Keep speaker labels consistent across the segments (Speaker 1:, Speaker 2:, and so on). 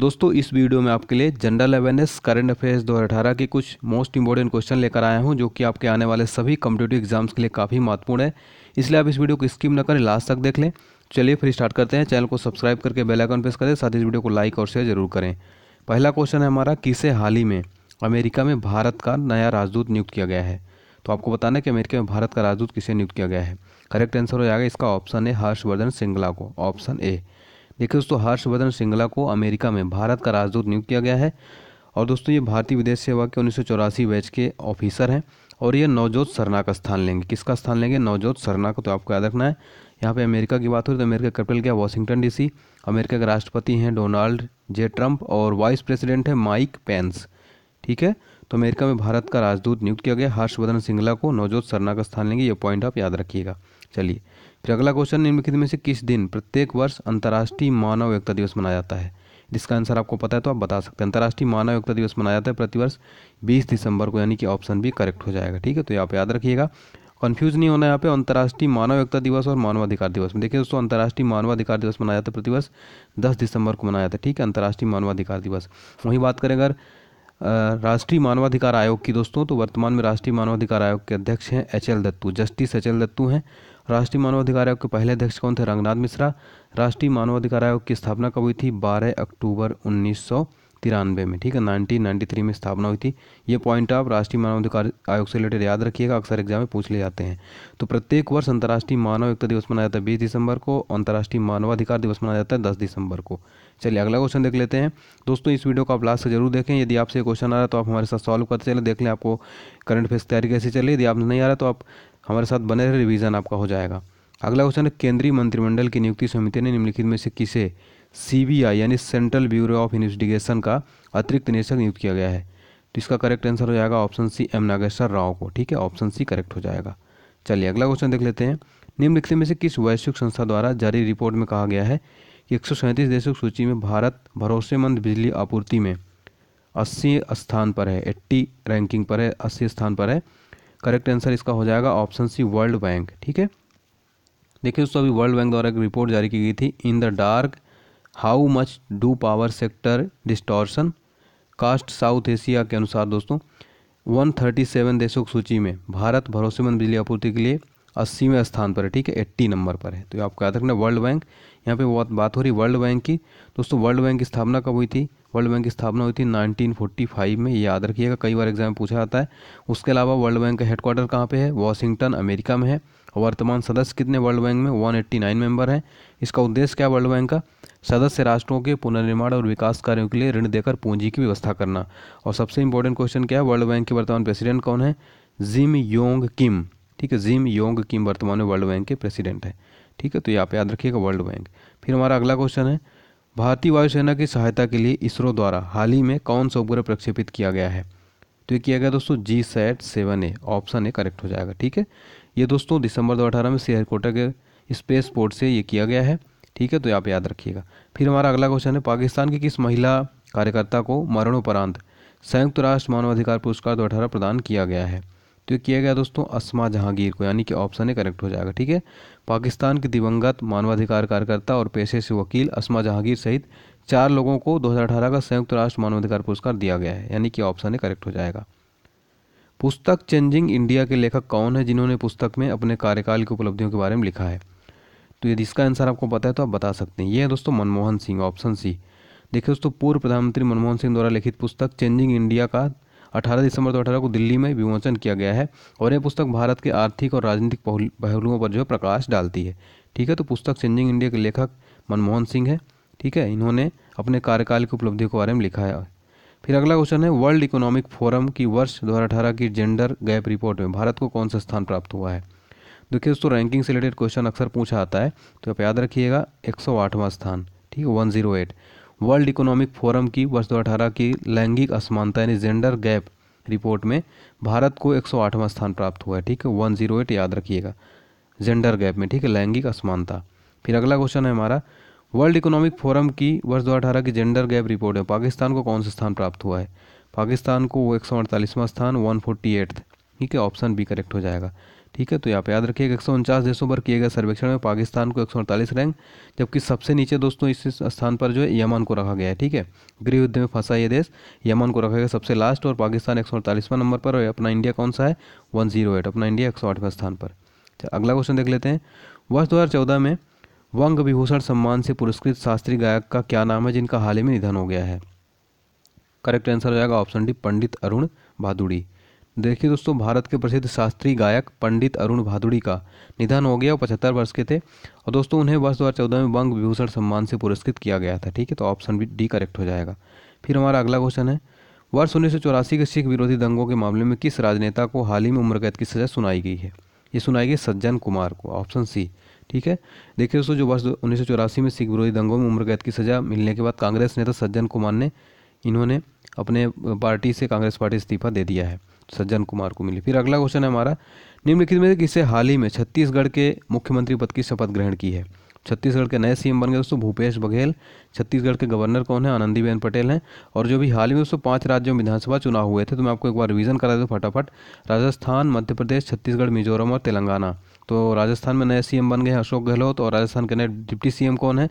Speaker 1: दोस्तों इस वीडियो में आपके लिए जनरल अवेयरनेस करंट अफेयर्स 2018 के कुछ मोस्ट इंपॉर्टेंट क्वेश्चन लेकर आया हूं जो कि आपके आने वाले सभी कम्पिटेटिव एग्जाम्स के लिए काफ़ी महत्वपूर्ण है इसलिए आप इस वीडियो को स्किप न करें लास्ट तक देख लें चलिए फिर स्टार्ट करते हैं चैनल को सब्सक्राइब करके बेलाइकन प्रेस करें साथ इस वीडियो को लाइक और शेयर जरूर करें पहला क्वेश्चन है हमारा किसे हाल ही में अमेरिका में भारत का नया राजदूत नियुक्त किया गया है तो आपको बताना है कि अमेरिका में भारत का राजदूत किसे नियुक्त किया गया है करेक्ट आंसर हो जाएगा इसका ऑप्शन है हर्षवर्धन श्रृंगला को ऑप्शन ए देखिए दोस्तों हर्षवर्धन श्रृंगला को अमेरिका में भारत का राजदूत नियुक्त किया गया है और दोस्तों ये भारतीय विदेश सेवा के उन्नीस बैच के ऑफिसर हैं और ये नवजोत सरना का स्थान लेंगे किसका स्थान लेंगे नवजोत सरना को तो आपको याद रखना है यहाँ पे अमेरिका की बात हो रही तो अमेरिका कैपिटल क्या वाशिंगटन डीसी अमेरिका के राष्ट्रपति हैं डोनाल्ड जे ट्रंप और वाइस प्रेसिडेंट हैं माइक पेंस ठीक है तो अमेरिका में भारत का राजदूत नियुक्त किया गया हर्षवर्धन सिंगला को नवजोत सरना का स्थान लेंगे ये पॉइंट आप याद रखिएगा चलिए फिर अगला क्वेश्चन निम्नलिखित में से किस दिन प्रत्येक वर्ष अंतर्राष्ट्रीय मानव एकता दिवस मनाया जाता है जिसका आंसर आपको पता है तो आप बता सकते हैं अंतर्राष्ट्रीय मानव एकता दिवस मनाया जाता है प्रतिवर्ष बीस दिसंबर को यानी कि ऑप्शन भी करेक्ट हो जाएगा ठीक है तो यहाँ पे याद रखिएगा कन्फ्यूज नहीं होना यहाँ पे अंतर्राष्ट्रीय मानव एकता दिवस और मानवाधिकार दिवस में देखिए दोस्तों अंतर्राष्ट्रीय मानवाधिकार दिवस मनाया जाता है प्रतिवर्ष दस दिसंबर को मनाया जाता है ठीक है अंतर्राष्ट्रीय मानवाधिकार दिवस वहीं बात करें अगर राष्ट्रीय मानवाधिकार आयोग की दोस्तों तो वर्तमान में राष्ट्रीय मानवाधिकार आयोग के अध्यक्ष हैं H L Dattu justice H L Dattu हैं राष्ट्रीय मानवाधिकार आयोग के पहले अध्यक्ष कौन थे रंगनाथ मिश्रा राष्ट्रीय मानवाधिकार आयोग की स्थापना कब हुई थी 12 अक्टूबर उन्नीस तिरानवे में ठीक है 1993 में स्थापना हुई थी ये पॉइंट आप राष्ट्रीय मानवाधिकार आयोग से रिलेटेड याद रखिएगा अक्सर एग्जाम में पूछ ले जाते हैं तो प्रत्येक वर्ष अंतर्राष्ट्रीय मानव एकता दिवस मनाया जाता है बीस दिसंबर को अंतर्राष्ट्रीय मानवाधिकार दिवस मनाया जाता है दस दिसंबर को चलिए अगला क्वेश्चन देख लेते हैं दोस्तों इस वीडियो को आप लास्ट से जरूर देखें यदि आपसे क्वेश्चन आ रहा है तो आप हमारे साथ सॉल्व करते चले देख लें आपको करंट अफेयर तैयारी कैसे चले यदि आप नहीं आ रहा तो आप हमारे साथ बने रहे रिवीजन आपका हो जाएगा अगला क्वेश्चन है केंद्रीय मंत्रिमंडल की नियुक्ति समिति ने निम्नलिखित में से किसे आई यानी सेंट्रल ब्यूरो ऑफ इन्वेस्टिगेशन का अतिरिक्त निदेशक नियुक्त किया गया है तो इसका करेक्ट आंसर हो जाएगा option C M Nageshwar Rao को ठीक है ऑप्शन सी करेक्ट हो जाएगा चलिए अगला क्वेश्चन देख लेते हैं निम्नलिखित में से किस वैश्विक संस्था द्वारा जारी रिपोर्ट में कहा गया है कि एक देशों की सूची में भारत भरोसेमंद बिजली आपूर्ति में अस्सी स्थान पर है एट्टी रैंकिंग पर है अस्सी स्थान पर है करेक्ट आंसर इसका हो जाएगा ऑप्शन सी वर्ल्ड बैंक ठीक है देखिए दोस्तों अभी वर्ल्ड बैंक द्वारा एक रिपोर्ट जारी की गई थी in the dark how much do power sector distortion cost South Asia के अनुसार दोस्तों 137 देशों की सूची में भारत भरोसेमंद बिजली आपूर्ति के लिए अस्सीवें स्थान पर है ठीक है एट्टी नंबर पर है तो आपको याद रखना वर्ल्ड बैंक यहाँ पे बहुत बात हो रही वर्ल्ड बैंक की दोस्तों वर्ल्ड बैंक की स्थापना कब हुई थी वर्ल्ड बैंक की स्थापना हुई थी नाइनटीन में याद रखिएगा कई बार एग्जाम पूछा जाता है उसके अलावा वर्ल्ड बैंक का हेडक्वार्टर कहाँ पर है वॉशिंगटन अमेरिका में है वर्तमान सदस्य कितने वर्ल्ड बैंक में वन नाइन मेंबर हैं इसका उद्देश्य क्या वर्ल्ड बैंक का सदस्य राष्ट्रों के पुनर्निर्माण और विकास कार्यों के लिए ऋण देकर पूंजी की व्यवस्था करना और सबसे इंपॉर्टेंट क्वेश्चन क्या है वर्ल्ड बैंक के वर्तमान प्रेसिडेंट कौन है जिम योंग किम ठीक है जिम योंग किम वर्तमान में वर्ल्ड बैंक के प्रेसिडेंट हैं ठीक है तो यहाँ पे याद रखिएगा वर्ल्ड बैंक फिर हमारा अगला क्वेश्चन है भारतीय वायुसेना की सहायता के लिए इसरो द्वारा हाल ही में कौन सा उपग्रह प्रक्षेपित किया गया है तो ये किया गया दोस्तों G set seven A option A correct हो जाएगा ठीक है ये दोस्तों दिसंबर दो अठारह में कोटा के स्पेस पोर्ट से ये किया गया है ठीक है तो आप याद रखिएगा फिर हमारा अगला क्वेश्चन है पाकिस्तान की किस महिला कार्यकर्ता को मरणोपरांत संयुक्त राष्ट्र मानवाधिकार पुरस्कार दो प्रदान किया गया है तो किया गया दोस्तों असमा जहांगीर को यानी कि ऑप्शन ए करेक्ट हो जाएगा ठीक है पाकिस्तान के दिवंगत मानवाधिकार कार्यकर्ता और पेशे से वकील असमा जहांगीर सहित चार लोगों को 2018 का संयुक्त राष्ट्र मानवाधिकार पुरस्कार दिया गया है यानी कि ऑप्शन ए करेक्ट हो जाएगा पुस्तक चेंजिंग इंडिया के लेखक कौन है जिन्होंने पुस्तक में अपने कार्यकाल की उपलब्धियों के बारे में लिखा है तो यदि इसका आंसर आपको पता है तो आप बता सकते हैं ये है दोस्तों मनमोहन सिंह ऑप्शन सी देखिए दोस्तों पूर्व प्रधानमंत्री मनमोहन सिंह द्वारा लिखित पुस्तक चेंजिंग इंडिया का 18 दिसंबर दो अठारह को दिल्ली में विमोचन किया गया है और यह पुस्तक भारत के आर्थिक और राजनीतिक पहलुओं पर जो है प्रकाश डालती है ठीक है तो पुस्तक चेंजिंग इंडिया के लेखक मनमोहन सिंह है ठीक है इन्होंने अपने कार्यकाल की उपलब्धियों के बारे में लिखा है फिर अगला क्वेश्चन है वर्ल्ड इकोनॉमिक फोरम की वर्ष 2018 की जेंडर गैप रिपोर्ट में भारत को कौन सा स्थान प्राप्त हुआ है देखिए दोस्तों रैंकिंग से रिलेटेड क्वेश्चन अक्सर पूछा आता है तो आप याद रखिएगा एक स्थान ठीक है वन वर्ल्ड इकोनॉमिक फोरम की वर्ष 2018 की लैंगिक असमानता यानी जेंडर गैप रिपोर्ट में भारत को 108वां स्थान प्राप्त हुआ है ठीक है वन जीरो एट याद रखिएगा जेंडर गैप में ठीक है लैंगिक असमानता फिर अगला क्वेश्चन है हमारा वर्ल्ड इकोनॉमिक फोरम की वर्ष 2018 की जेंडर गैप रिपोर्ट में पाकिस्तान को कौन सा स्थान प्राप्त हुआ है पाकिस्तान को वो एक स्थान वन फोर्टी एट ठीक है ऑप्शन बी करेक्ट हो जाएगा ठीक है तो यहाँ पे याद रखिएगा एक सौ उनचास देशों पर किए गए सर्वेक्षण में पाकिस्तान को एक सौ अड़तालीस रैंक जबकि सबसे नीचे दोस्तों इस स्थान पर जो है यमन को रखा गया है ठीक है गृह युद्ध में फंसा ये देश यमन को रखा गया सबसे लास्ट और पाकिस्तान एक सौ नंबर पर अपना इंडिया कौन सा है वन जीरो एट अपना इंडिया एक सौ आठवें स्थान पर अच्छा, अगला क्वेश्चन देख लेते हैं वर्ष दो में वंग विभूषण सम्मान से पुरस्कृत शास्त्रीय गायक का क्या नाम है जिनका हाल ही में निधन हो गया है करेक्ट आंसर हो जाएगा ऑप्शन डी पंडित अरुण भादुड़ी देखिए दोस्तों भारत के प्रसिद्ध शास्त्रीय गायक पंडित अरुण भादुड़ी का निधन हो गया वो पचहत्तर वर्ष के थे और दोस्तों उन्हें वर्ष दो में बंग विभूषण सम्मान से पुरस्कृत किया गया था ठीक है तो ऑप्शन भी डी करेक्ट हो जाएगा फिर हमारा अगला क्वेश्चन है वर्ष उन्नीस सौ चौरासी के सिख विरोधी दंगों के मामले में किस राजनेता को हाल ही में उम्र कैद की सज़ा सुनाई गई है ये सुनाई गई सज्जन कुमार को ऑप्शन सी ठीक है देखिए दोस्तों जो वर्ष उन्नीस में सिख विरोधी दंगों में उम्र कैद की सज़ा मिलने के बाद कांग्रेस नेता सज्जन कुमार ने इन्होंने अपने पार्टी से कांग्रेस पार्टी इस्तीफा दे दिया है सज्जन कुमार को मिली फिर अगला क्वेश्चन है हमारा निम्नलिखित में किसे हाल ही में छत्तीसगढ़ के मुख्यमंत्री पद की शपथ ग्रहण की है छत्तीसगढ़ के नए सीएम बन गए दोस्तों भूपेश बघेल छत्तीसगढ़ के गवर्नर कौन है आनंदीबेन पटेल हैं और जो भी हाल ही में दोस्तों पांच राज्यों में विधानसभा चुनाव हुए थे तो मैं आपको एक बार रिवीजन करा दूँ फटाफट राजस्थान मध्य प्रदेश छत्तीसगढ़ मिजोरम और तेलंगाना तो राजस्थान में नए सीएम बन गए अशोक गहलोत और राजस्थान के नए डिप्टी सीएम कौन है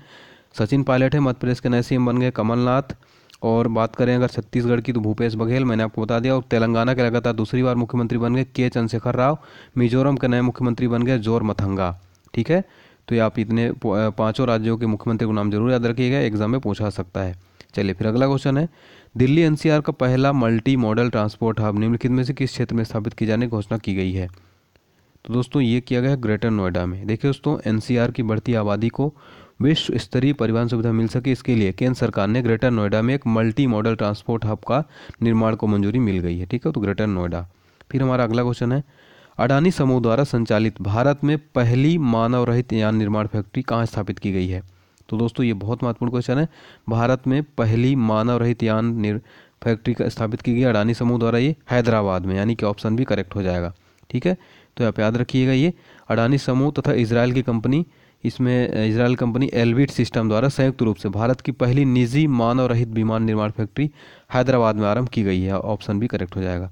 Speaker 1: सचिन पायलट है मध्य प्रदेश के नए सीएम बन गए कमलनाथ और बात करें अगर छत्तीसगढ़ की तो भूपेश बघेल मैंने आपको बता दिया और तेलंगाना के लगातार दूसरी बार मुख्यमंत्री बन गए के चंद्रशेखर राव मिजोरम के नए मुख्यमंत्री बन गए जोर मथंगा ठीक है तो ये आप इतने पाँचों राज्यों के मुख्यमंत्री को नाम जरूर याद रखिएगा एग्जाम में पूछा सकता है चलिए फिर अगला क्वेश्चन है दिल्ली एनसीआर का पहला मल्टी मॉडल ट्रांसपोर्ट हब निम्नलिखित में से किस क्षेत्र में स्थापित की जाने की घोषणा की गई है तो दोस्तों ये किया गया ग्रेटर नोएडा में देखिए दोस्तों एनसीआर की बढ़ती आबादी को विश्व स्तरीय परिवहन सुविधा मिल सके इसके लिए केंद्र सरकार ने ग्रेटर नोएडा में एक मल्टी मॉडल ट्रांसपोर्ट हब का निर्माण को मंजूरी मिल गई है ठीक है तो ग्रेटर नोएडा फिर हमारा अगला क्वेश्चन है अडानी समूह द्वारा संचालित भारत में पहली मानव रहित यान निर्माण फैक्ट्री कहाँ स्थापित की गई है तो दोस्तों ये बहुत महत्वपूर्ण क्वेश्चन है भारत में पहली मानव रहित यान फैक्ट्री का स्थापित की गई अडानी समूह द्वारा ये हैदराबाद में यानी कि ऑप्शन भी करेक्ट हो जाएगा ठीक है तो आप याद रखिएगा ये अडानी समूह तथा इसराइल की कंपनी इसमें इसराइल कंपनी एलविट सिस्टम द्वारा संयुक्त रूप से भारत की पहली निजी मानव रहित विमान निर्माण फैक्ट्री हैदराबाद में आरंभ की गई है ऑप्शन भी करेक्ट हो जाएगा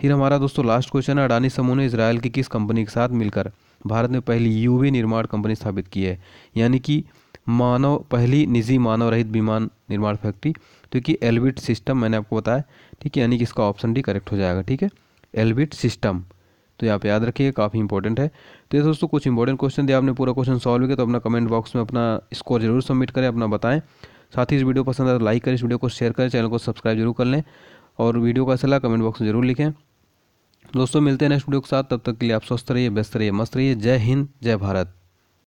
Speaker 1: फिर हमारा दोस्तों लास्ट क्वेश्चन है अडानी समूह ने इसराइल की किस कंपनी के साथ मिलकर भारत में पहली यूवी निर्माण कंपनी स्थापित की है यानी कि मानव पहली निजी मानव रहित विमान निर्माण फैक्ट्री क्योंकि तो कि एलविट सिस्टम मैंने आपको बताया ठीक है यानी कि इसका ऑप्शन डी करेक्ट हो जाएगा ठीक है एलविट सिस्टम तो यहाँ पे याद रखिए काफ़ी इंपॉर्टेंट है तो ये दोस्तों कुछ इंपॉर्टेंट क्वेश्चन दिया आपने पूरा क्वेश्चन सॉल्व किया तो अपना कमेंट बॉक्स में अपना स्कोर जरूर सबमिट करें अपना बताएं साथ ही इस वीडियो पसंद आए तो लाइक करें इस वीडियो को शेयर करें चैनल को सब्सक्राइब जरूर कर लें और वीडियो का सलाह कमेंट बॉक्स में जरूर लिखें दोस्तों मिलते हैं नेक्स्ट वीडियो के साथ तब तक के लिए आप स्वस्थ रहिए व्यस्त रहिए मस्त रहिए जय हिंद जय भारत